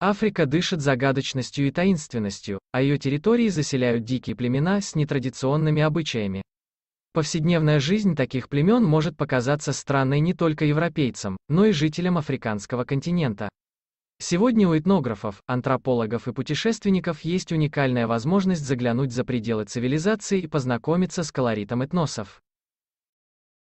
Африка дышит загадочностью и таинственностью, а ее территории заселяют дикие племена с нетрадиционными обычаями. Повседневная жизнь таких племен может показаться странной не только европейцам, но и жителям африканского континента. Сегодня у этнографов, антропологов и путешественников есть уникальная возможность заглянуть за пределы цивилизации и познакомиться с колоритом этносов.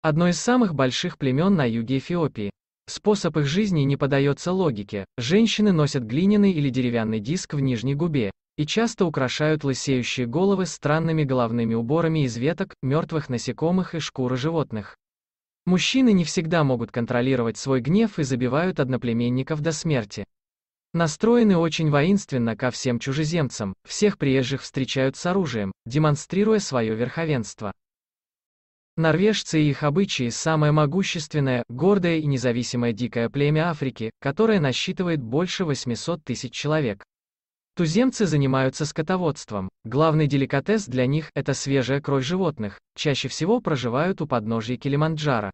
Одно из самых больших племен на юге Эфиопии, Способ их жизни не подается логике. Женщины носят глиняный или деревянный диск в нижней губе и часто украшают лысеющие головы странными головными уборами из веток, мертвых насекомых и шкуры животных. Мужчины не всегда могут контролировать свой гнев и забивают одноплеменников до смерти. Настроены очень воинственно ко всем чужеземцам, всех приезжих встречают с оружием, демонстрируя свое верховенство. Норвежцы и их обычаи – самое могущественное, гордое и независимое дикое племя Африки, которое насчитывает больше 800 тысяч человек. Туземцы занимаются скотоводством. Главный деликатес для них – это свежая кровь животных, чаще всего проживают у подножья Килиманджаро.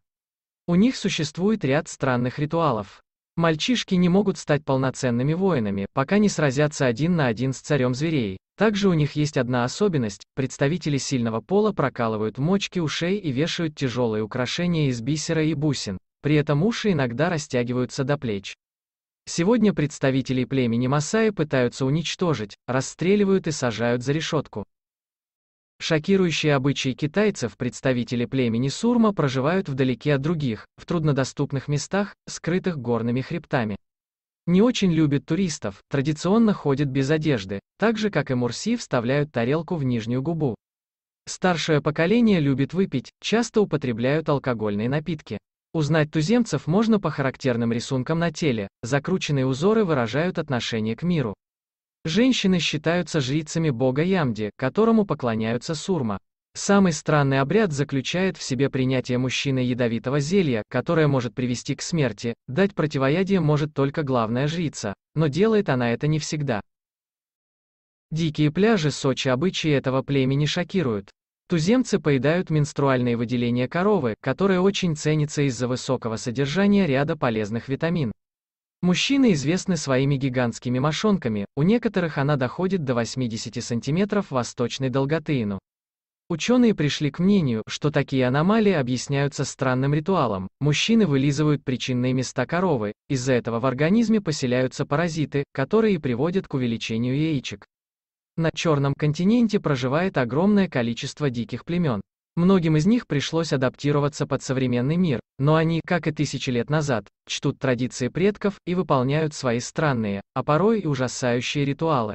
У них существует ряд странных ритуалов. Мальчишки не могут стать полноценными воинами, пока не сразятся один на один с царем зверей. Также у них есть одна особенность, представители сильного пола прокалывают мочки ушей и вешают тяжелые украшения из бисера и бусин, при этом уши иногда растягиваются до плеч. Сегодня представителей племени Масаи пытаются уничтожить, расстреливают и сажают за решетку. Шокирующие обычаи китайцев представители племени Сурма проживают вдалеке от других, в труднодоступных местах, скрытых горными хребтами не очень любит туристов, традиционно ходит без одежды, так же как и мурси вставляют тарелку в нижнюю губу. Старшее поколение любит выпить, часто употребляют алкогольные напитки. Узнать туземцев можно по характерным рисункам на теле, закрученные узоры выражают отношение к миру. Женщины считаются жрицами бога Ямди, которому поклоняются Сурма. Самый странный обряд заключает в себе принятие мужчиной ядовитого зелья, которое может привести к смерти, дать противоядие может только главная жрица, но делает она это не всегда. Дикие пляжи Сочи обычаи этого племени шокируют. Туземцы поедают менструальные выделения коровы, которые очень ценятся из-за высокого содержания ряда полезных витамин. Мужчины известны своими гигантскими мошонками, у некоторых она доходит до 80 см восточной долготыину. Ученые пришли к мнению, что такие аномалии объясняются странным ритуалом. Мужчины вылизывают причинные места коровы, из-за этого в организме поселяются паразиты, которые приводят к увеличению яичек. На Черном континенте проживает огромное количество диких племен. Многим из них пришлось адаптироваться под современный мир, но они, как и тысячи лет назад, чтут традиции предков и выполняют свои странные, а порой и ужасающие ритуалы.